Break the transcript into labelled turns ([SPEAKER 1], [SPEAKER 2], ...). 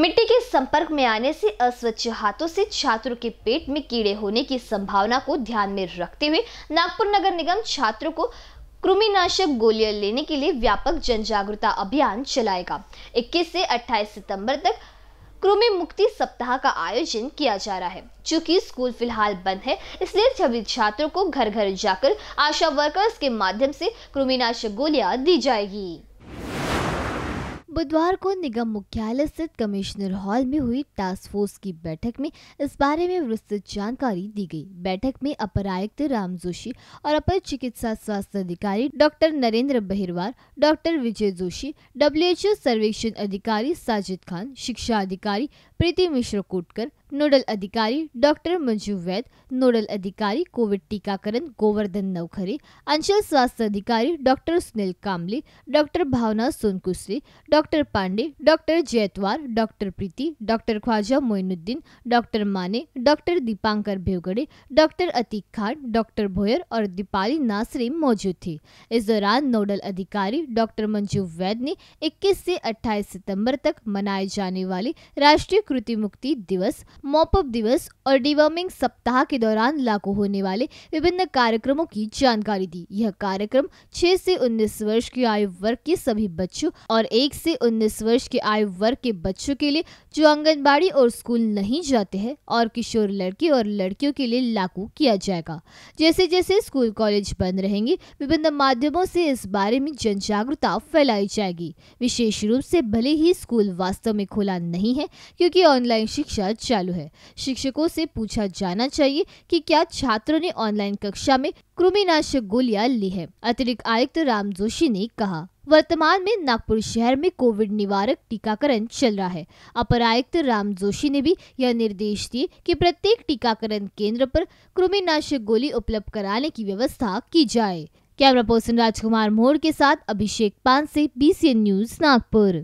[SPEAKER 1] मिट्टी के संपर्क में आने से अस्वच्छ हाथों से छात्रों के पेट में कीड़े होने की संभावना को ध्यान में रखते हुए नागपुर नगर निगम छात्रों को कृमिनाशक गोलियां लेने के लिए व्यापक जन जागरूकता अभियान चलाएगा 21 से 28 सितंबर तक कृमि मुक्ति सप्ताह का आयोजन किया जा रहा है चूंकि स्कूल फिलहाल बंद है इसलिए सभी छात्रों को घर घर जाकर आशा वर्कर्स के माध्यम से कृमिनाशक गोलियां दी जाएगी बुधवार को निगम मुख्यालय स्थित कमिश्नर हॉल में हुई टास्क फोर्स की बैठक में इस बारे में विस्तृत जानकारी दी गई बैठक में अपर आयुक्त राम जोशी और अपर चिकित्सा स्वास्थ्य अधिकारी doctor Narendra Bahirwar doctor Vijay Joshi W सर्वेक्षण अधिकारी साजिद खान शिक्षा अधिकारी प्रीति मिश्र कोटकर नोडल अधिकारी डॉक्टर मंजू वैद नोडल अधिकारी कोविड टीकाकरण गोवर्धन नवखरे अंचल स्वास्थ्य अधिकारी doctor Sunil Kamle doctor Bhavna Sonkusare doctor Pande doctor Jaitwar doctor Preeti doctor Khwaja Moinuddin doctor Mane doctor Dipankar Bhewgade doctor Atiq Khan doctor Bhoyar और दीपाली नासरे मौजूद थे इस दौरान नोडल अधिकारी डॉक्टर मंजू वैद ने इक्कीस से अट्ठाईस सितम्बर तक मनाए जाने वाले राष्ट्रीय कृति मुक्ति दिवस मॉपअप दिवस और डिवर्मिंग सप्ताह के दौरान लागू होने वाले विभिन्न कार्यक्रमों की जानकारी दी यह कार्यक्रम 6 से 19 वर्ष की आयु वर्ग के सभी बच्चों और 1 से 19 वर्ष के आयु वर्ग के बच्चों के लिए जो आंगनबाड़ी और स्कूल नहीं जाते हैं और किशोर लड़के और लड़कियों के लिए लागू किया जाएगा जैसे जैसे स्कूल कॉलेज बंद रहेंगे विभिन्न माध्यमों से इस बारे में जन जागरूकता फैलाई जाएगी विशेष रूप से भले ही स्कूल वास्तव में खुला नहीं है क्योंकि ऑनलाइन शिक्षा चालू चालू है शिक्षकों से पूछा जाना चाहिए कि क्या छात्रों ने ऑनलाइन कक्षा में कृमिनाशक गोलियां ली है अतिरिक्त आयुक्त राम जोशी ने कहा वर्तमान में नागपुर शहर में कोविड निवारक टीकाकरण चल रहा है अपर आयुक्त राम जोशी ने भी यह निर्देश दिए कि प्रत्येक टीकाकरण केंद्र पर कृमिनाशक गोली उपलब्ध कराने की व्यवस्था की जाए कैमरा पर्सन राजकुमार मोड़ के साथ अभिषेक पान से बी न्यूज नागपुर